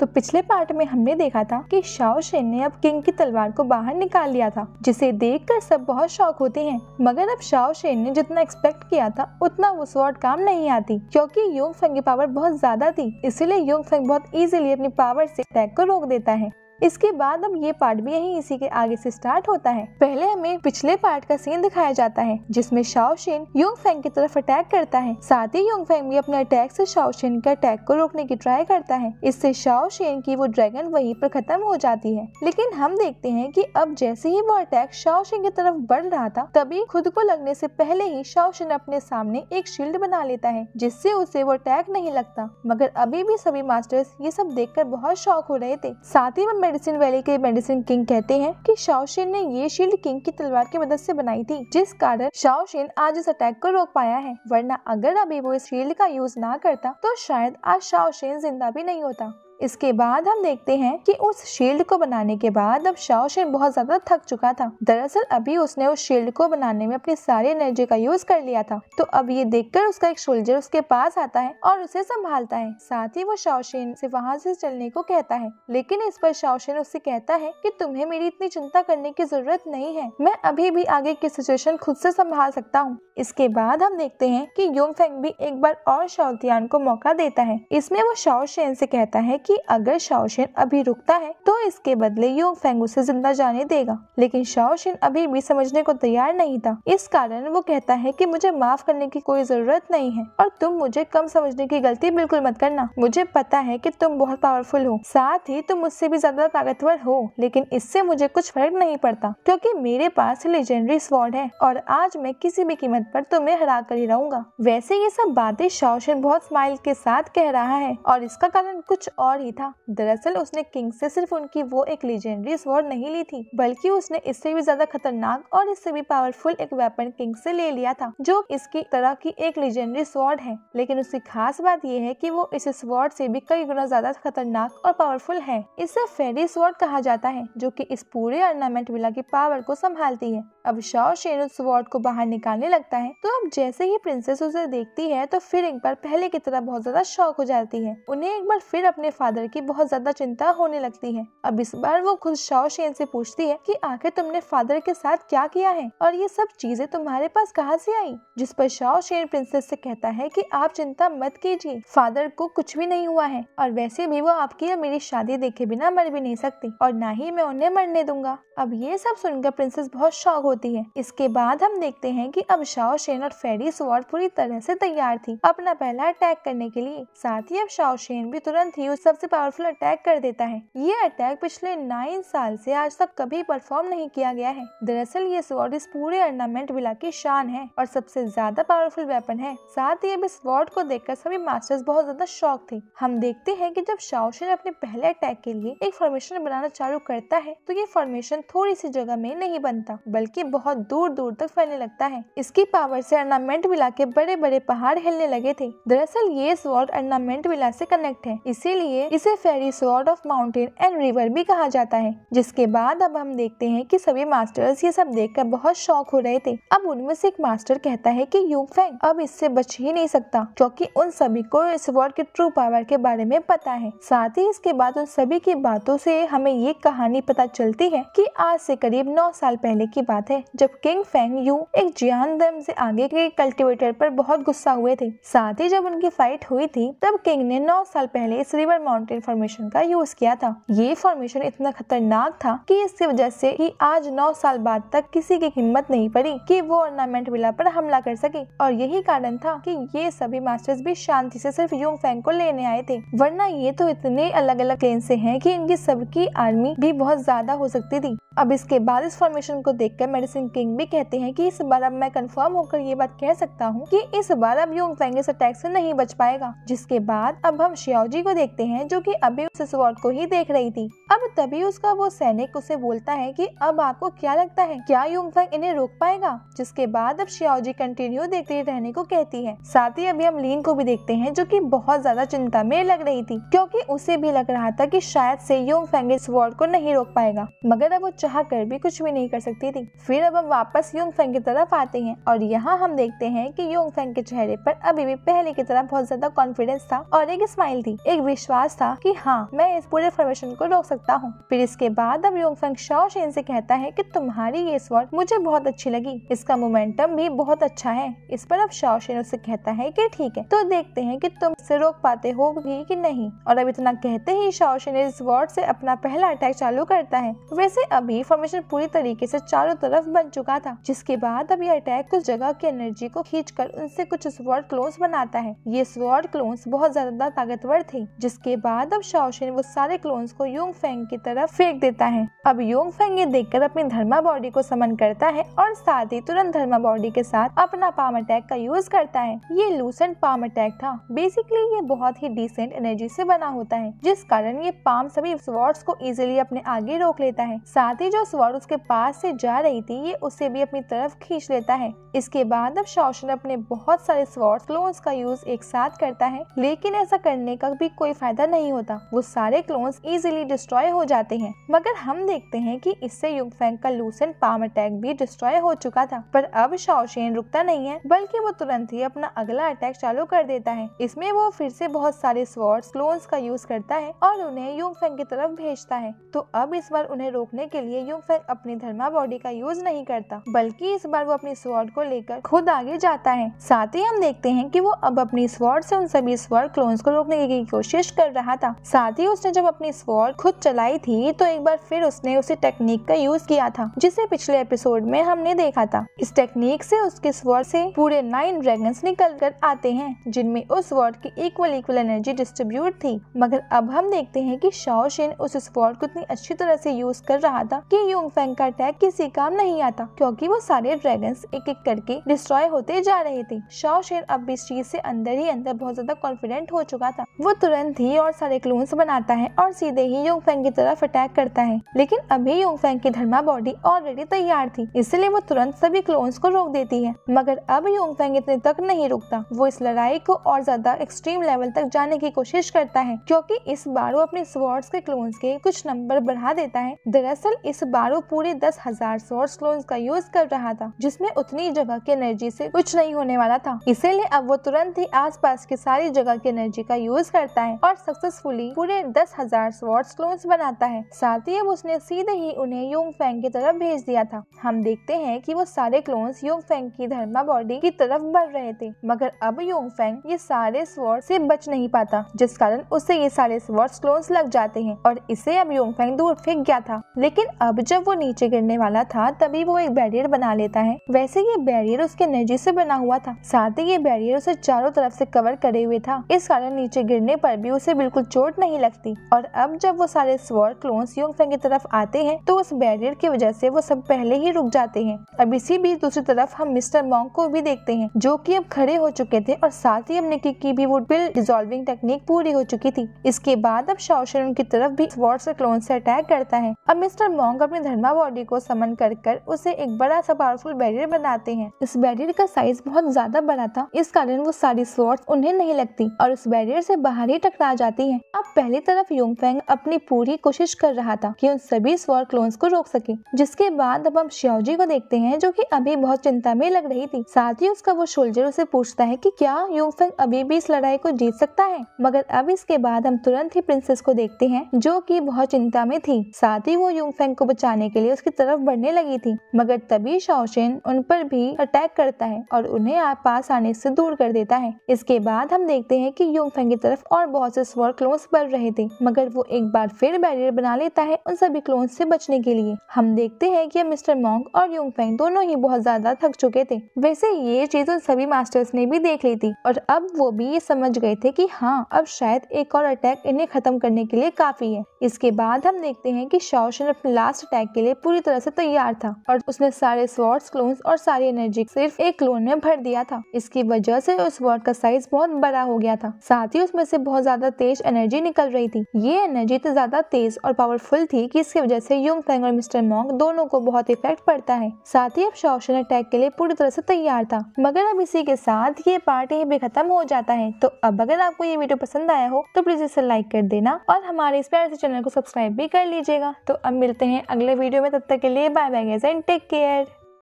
तो पिछले पार्ट में हमने देखा था कि शेन ने अब किंग की तलवार को बाहर निकाल लिया था जिसे देखकर सब बहुत शौक होते हैं मगर अब शेन ने जितना एक्सपेक्ट किया था उतना वो स्वॉर्ड काम नहीं आती क्योंकि योंग फंग की पावर बहुत ज्यादा थी इसीलिए योंग फंग बहुत इजीली अपनी पावर से अटैक को रोक देता है इसके बाद अब ये पार्ट भी यही इसी के आगे से स्टार्ट होता है पहले हमें पिछले पार्ट का सीन दिखाया जाता है जिसमें शाओशेन योंग फेंग की तरफ अटैक करता है साथ ही योंग फेंग भी अपने अटैक से शाओशेन के अटैक को रोकने की ट्राई करता है इससे शाओशेन की वो ड्रैगन वहीं पर खत्म हो जाती है लेकिन हम देखते हैं कि अब जैसे ही वो अटैक शाओशेन की तरफ बढ़ रहा था तभी खुद को लगने से पहले ही शाओशेन अपने सामने एक शील्ड बना लेता है जिससे उसे वो अटैक नहीं लगता मगर अभी भी सभी मास्टर्स ये सब कर बहुत शौक हो रहे थे साथ ही मेडिसिन वैली के मेडिसिन किंग कहते हैं कि शाओशेन ने ये शील्ड किंग की तलवार की मदद से बनाई थी जिस कारण शाओशेन आज इस अटैक को रोक पाया है वरना अगर अभी वो इस शील्ड का यूज ना करता तो शायद आज शाओशेन जिंदा भी नहीं होता इसके बाद हम देखते हैं कि उस शील्ड को बनाने के बाद अब शाओशेन बहुत ज्यादा थक चुका था दरअसल अभी उसने उस शील्ड को बनाने में अपनी सारी एनर्जी का यूज कर लिया था तो अब ये देखकर उसका एक सोल्जर उसके पास आता है और उसे संभालता है साथ ही वो शाओशेन से वहाँ से चलने को कहता है लेकिन इस पर शाओशेन उससे कहता है कि तुम्हें मेरी इतनी चिंता करने की जरूरत नहीं है मैं अभी भी आगे की सिचुएशन खुद से संभाल सकता हूँ इसके बाद हम देखते हैं कि योम फेंग भी एक बार और शाओतियान को मौका देता है इसमें वो शाओशेन से कहता है कि कि अगर शाओशेन अभी रुकता है तो इसके बदले योंग फेंग उसे जिंदा जाने देगा लेकिन शाओशेन अभी भी समझने को तैयार नहीं था इस कारण वो कहता है कि मुझे माफ करने की कोई जरूरत नहीं है और तुम मुझे कम समझने की गलती बिल्कुल मत करना मुझे पता है कि तुम बहुत पावरफुल हो साथ ही तुम मुझसे भी ज्यादा ताकतवर हो लेकिन इससे मुझे कुछ फर्क नहीं पड़ता क्योंकि मेरे पास लेजेंडरी स्वॉर्ड है और आज मैं किसी भी कीमत पर तुम्हें हरा कर ही रहूंगा वैसे ये सब बातें शाओशेन बहुत स्माइल के साथ कह रहा है और इसका कारण कुछ और स्वॉर्ड ही था दरअसल उसने किंग से सिर्फ उनकी वो एक लीजेंडरी स्वॉर्ड नहीं ली थी बल्कि उसने इससे भी ज्यादा खतरनाक और इससे भी पावरफुल एक वेपन किंग से ले लिया था जो इसकी तरह की एक लीजेंडरी स्वॉर्ड है लेकिन उसकी खास बात यह है की वो इस स्वॉर्ड से भी कई गुना ज्यादा खतरनाक और पावरफुल है इसे फेरी स्वॉर्ड कहा जाता है जो की इस पूरे अर्नामेंट विला की पावर को संभालती है अब शेन उस वार्ड को बाहर निकालने लगता है तो अब जैसे ही प्रिंसेस उसे देखती है तो फिर एक बार पहले की तरह बहुत ज्यादा शौक हो जाती है उन्हें एक बार फिर अपने फादर की बहुत ज्यादा चिंता होने लगती है अब इस बार वो खुद शाह शेन ऐसी पूछती है की आखिर तुमने फादर के साथ क्या किया है और ये सब चीजें तुम्हारे पास कहाँ से आई जिस पर शाह शेन प्रिंसेस से कहता है की आप चिंता मत कीजिए फादर को कुछ भी नहीं हुआ है और वैसे भी वो आपकी या मेरी शादी देखे बिना मर भी नहीं सकती और ना ही मैं उन्हें मरने दूंगा अब ये सब सुनकर प्रिंसेस बहुत शौक हो होती है इसके बाद हम देखते हैं कि अब शाओ शेन और फेरी स्वॉर्ड पूरी तरह से तैयार थी अपना पहला अटैक करने के लिए साथ ही अब शाओ शेन भी तुरंत ही उस सबसे पावरफुल अटैक कर देता है ये अटैक पिछले नाइन साल से आज तक कभी परफॉर्म नहीं किया गया है दरअसल ये स्वॉर्ड इस पूरे अर्नामेंट विला की शान है और सबसे ज्यादा पावरफुल वेपन है साथ ही अब इस स्वॉर्ड को देखकर सभी मास्टर्स बहुत ज्यादा शौक थे हम देखते हैं कि जब शाओशिन अपने पहले अटैक के लिए एक फॉर्मेशन बनाना चालू करता है तो ये फॉर्मेशन थोड़ी सी जगह में नहीं बनता बल्कि बहुत दूर दूर तक फैलने लगता है इसकी पावर से अर्नामेंट विला के बड़े बड़े पहाड़ हिलने लगे थे दरअसल ये स्वॉर्ड अर्नामेंट विला से कनेक्ट है इसीलिए इसे fairy sword of mountain and river भी कहा जाता है जिसके बाद अब हम देखते हैं कि सभी मास्टर्स ये सब देख बहुत शौक हो रहे थे अब उनमें से एक मास्टर कहता है की यूंग फैंग अब इससे बच ही नहीं सकता क्योंकि उन सभी को इस वर्ड के ट्रू पावर के बारे में पता है साथ ही इसके बाद उन सभी की बातों से हमें ये कहानी पता चलती है कि आज से करीब नौ साल पहले की बात है थे जब किंग फेंग यू एक जियान दम से आगे के कल्टीवेटर पर बहुत गुस्सा हुए थे साथ ही जब उनकी फाइट हुई थी तब किंग ने नौ साल पहले इस रिवर माउंटेन फॉर्मेशन का यूज किया था ये फॉर्मेशन इतना खतरनाक था कि इसकी वजह से ही आज नौ साल बाद तक किसी की हिम्मत नहीं पड़ी कि वो ऑर्नामेंट विला पर हमला कर सके और यही कारण था कि ये सभी मास्टर्स भी शांति से सिर्फ यूंग फैंग को लेने आए थे वरना ये तो इतने अलग अलग क्लेन से है की इनकी सबकी आर्मी भी बहुत ज्यादा हो सकती थी अब इसके बाद इस फॉर्मेशन को देखकर हरि सिंह किंग भी कहते हैं कि इस बार अब मैं कंफर्म होकर ये बात कह सकता हूँ कि इस बार अब यूंग फेंग इस अटैक से नहीं बच पाएगा जिसके बाद अब हम श्याओजी को देखते हैं जो कि अभी उस स्वॉर्ड को ही देख रही थी अब तभी उसका वो सैनिक उसे बोलता है की अब आपको क्या लगता है क्या यूंग फेंग इन्हें रोक पाएगा जिसके बाद अब श्याओजी कंटिन्यू देखते रहने को कहती है साथ ही अभी हम लीन को भी देखते हैं जो की बहुत ज्यादा चिंता में लग रही थी क्यूँकी उसे भी लग रहा था की शायद से यूंग फेंग इस वॉर्ड को नहीं रोक पाएगा मगर अब वो चाह कर भी कुछ भी नहीं कर सकती थी फिर अब हम वापस योंग फैंग की तरफ आते हैं और यहाँ हम देखते हैं कि योंग फैंग के चेहरे पर अभी भी पहले की तरह बहुत ज्यादा कॉन्फिडेंस था और एक स्माइल थी एक विश्वास था कि हाँ मैं इस पूरे फॉर्मेशन को रोक सकता हूँ फिर इसके बाद अब योंग फैंग शाओ शेन से कहता है कि तुम्हारी ये स्वॉट मुझे बहुत अच्छी लगी इसका मोमेंटम भी बहुत अच्छा है इस पर अब शाओ शेन उसे कहता है की ठीक है तो देखते हैं की तुम इसे रोक पाते हो भी की नहीं और अब इतना कहते ही शाओ शेन इस वॉर्ड से अपना पहला अटैक चालू करता है वैसे अभी फॉर्मेशन पूरी तरीके से चारों तरफ बर्फ बन चुका था जिसके बाद अब यह अटैक कुछ जगह की एनर्जी को कर उनसे कुछ स्वॉर्ड क्लोन्स बनाता है ये स्वॉर्ड क्लोन्स बहुत ज्यादा ताकतवर थे जिसके बाद अब शाओशिन वो सारे क्लोन्स को योंग फेंग की तरफ फेंक देता है अब योंग फेंग ये देखकर अपनी धर्मा बॉडी को समन करता है और साथ ही तुरंत धर्मा बॉडी के साथ अपना पाम अटैक का यूज करता है ये लूसेंट पाम अटैक था बेसिकली ये बहुत ही डिसेंट एनर्जी से बना होता है जिस कारण ये पाम सभी स्वॉर्ड्स को इजिली अपने आगे रोक लेता है साथ ही जो स्वॉर्ड उसके पास से जा रही थी ये उसे भी अपनी तरफ खींच लेता है इसके बाद अब शौशन अपने बहुत सारे स्वॉर्ड क्लोन्स का यूज एक साथ करता है लेकिन ऐसा करने का भी कोई फायदा नहीं होता वो सारे क्लोन्स इजिली डिस्ट्रॉय हो जाते हैं मगर हम देखते हैं कि इससे युगफेंग का लूसन पाम अटैक भी डिस्ट्रॉय हो चुका था पर अब शौशन रुकता नहीं है बल्कि वो तुरंत ही अपना अगला अटैक चालू कर देता है इसमें वो फिर से बहुत सारे स्वॉर्ड क्लोन्स का यूज करता है और उन्हें युगफेंग की तरफ भेजता है तो अब इस बार उन्हें रोकने के लिए युगफेंग अपनी धर्मा बॉडी का यूज यूज नहीं करता बल्कि इस बार वो अपनी स्वॉर्ड को लेकर खुद आगे जाता है साथ ही हम देखते हैं कि वो अब अपनी स्वॉर्ड से उन सभी स्वॉर्ड क्लोन्स को रोकने की कोशिश कर रहा था साथ ही उसने जब अपनी स्वॉर्ड खुद चलाई थी तो एक बार फिर उसने उसी टेक्निक का यूज किया था जिसे पिछले एपिसोड में हमने देखा था इस टेक्निक से उसके स्वॉर्ड से पूरे नाइन ड्रैगन्स निकल कर आते हैं जिनमें उस स्वॉर्ड की इक्वल इक्वल एनर्जी डिस्ट्रीब्यूट थी मगर अब हम देखते हैं कि शाओशिन उस स्वॉर्ड को इतनी अच्छी तरह से यूज कर रहा था कि यूंग का अटैक किसी काम नहीं नहीं आता क्योंकि वो सारे ड्रैगन एक एक करके डिस्ट्रॉय होते जा रहे थे शाह शेर अब भी इस चीज से अंदर ही अंदर बहुत ज्यादा कॉन्फिडेंट हो चुका था वो तुरंत ही और सारे क्लोन्स बनाता है और सीधे ही योंग फैंग की तरफ अटैक करता है लेकिन अभी योंग फैंग की धर्मा बॉडी ऑलरेडी तैयार थी इसलिए वो तुरंत सभी क्लोन्स को रोक देती है मगर अब योंग फैंग इतने तक नहीं रुकता वो इस लड़ाई को और ज्यादा एक्सट्रीम लेवल तक जाने की कोशिश करता है क्योंकि इस बार वो अपने स्वॉर्ड्स के क्लोन्स के कुछ नंबर बढ़ा देता है दरअसल इस बार वो पूरे दस हजार स्वॉर्ड्स फोर्स क्लोन्स का यूज कर रहा था जिसमें उतनी जगह की एनर्जी से कुछ नहीं होने वाला था इसीलिए अब वो तुरंत ही आसपास की सारी जगह की एनर्जी का यूज करता है और सक्सेसफुली पूरे दस हजार स्वॉर्ड क्लोन्स बनाता है साथ ही अब उसने सीधे ही उन्हें योंग फैंग की तरफ भेज दिया था हम देखते हैं कि वो सारे क्लोन्स योंग फैंग की धर्मा बॉडी की तरफ बढ़ रहे थे मगर अब योंग फैंग ये सारे स्वॉर्ड से बच नहीं पाता जिस कारण उसे ये सारे स्वॉर्ड क्लोन्स लग जाते हैं और इसे अब योंग फैंग दूर फेंक गया था लेकिन अब जब वो नीचे गिरने वाला था तभी वो एक बैरियर बना लेता है वैसे ये बैरियर उसके नजर से बना हुआ था साथ ही ये बैरियर उसे चारों तरफ से कवर करे हुए था इस कारण नीचे गिरने पर भी उसे बिल्कुल चोट नहीं लगती और अब जब वो सारे स्वर क्लोन्स योंग की तरफ आते हैं तो उस बैरियर की वजह से वो सब पहले ही रुक जाते हैं अब इसी बीच दूसरी तरफ हम मिस्टर मॉन्ग को भी देखते हैं जो की अब खड़े हो चुके थे और साथ ही अब निकी की भी वो बिल डिजोल्विंग टेक्निक पूरी हो चुकी थी इसके बाद अब शाओशन उनकी तरफ भी स्वॉर्ड से क्लोन से अटैक करता है अब मिस्टर मॉन्ग अपने धर्मा बॉडी को समन कर कर मिलाकर उसे एक बड़ा सा पावरफुल बैरियर बनाते हैं इस बैरियर का साइज बहुत ज्यादा बड़ा था इस कारण वो सारी स्वॉर्ड उन्हें नहीं लगती और उस बैरियर से बाहर ही टकरा जाती है अब पहली तरफ योंगफेंग अपनी पूरी कोशिश कर रहा था कि उन सभी स्वर क्लोन्स को रोक सके जिसके बाद अब हम श्याजी को देखते हैं जो कि अभी बहुत चिंता में लग रही थी साथ ही उसका वो शोल्जर उसे पूछता है कि क्या योंगफेंग अभी भी इस लड़ाई को जीत सकता है मगर अब इसके बाद हम तुरंत ही प्रिंसेस को देखते हैं जो की बहुत चिंता में थी साथ ही वो योंगफेंग को बचाने के लिए उसकी तरफ बढ़ने लगी थी मगर तभी शौशन उन पर भी अटैक करता है और उन्हें पास आने से दूर कर देता है इसके बाद हम देखते हैं कि योंगफेंग की तरफ और बहुत से स्वर क्लोन्स बढ़ रहे थे मगर वो एक बार फिर बैरियर बना लेता है उन सभी क्लोन से बचने के लिए हम देखते हैं कि मिस्टर मोंग और फेंग दोनों ही बहुत ज्यादा थक चुके थे वैसे ये चीज उन सभी मास्टर्स ने भी देख ली थी और अब वो भी ये समझ गए थे की हाँ अब शायद एक और अटैक इन्हें खत्म करने के लिए काफी है इसके बाद हम देखते हैं की शौशन अपने लास्ट अटैक के लिए पूरी तरह से तैयार था और उसने सारे स्वॉर्ड्स क्लोन्स और सारी एनर्जी सिर्फ एक क्लोन में भर दिया था इसकी वजह से उस स्वॉर्ड का साइज बहुत बड़ा हो गया था साथ ही उसमें से बहुत ज्यादा तेज एनर्जी निकल रही थी ये एनर्जी तो ज्यादा तेज और पावरफुल थी कि इसकी वजह से युग फैंग और मिस्टर मॉन्ग दोनों को बहुत इफेक्ट पड़ता है साथ ही अब शोशन अटैक के लिए पूरी तरह से तैयार था मगर अब इसी के साथ ये पार्ट यही भी खत्म हो जाता है तो अब अगर आपको ये वीडियो पसंद आया हो तो प्लीज इसे लाइक कर देना और हमारे इस प्यार से चैनल को सब्सक्राइब भी कर लीजिएगा तो अब मिलते हैं अगले वीडियो में तब तक के लिए bye bye and take care.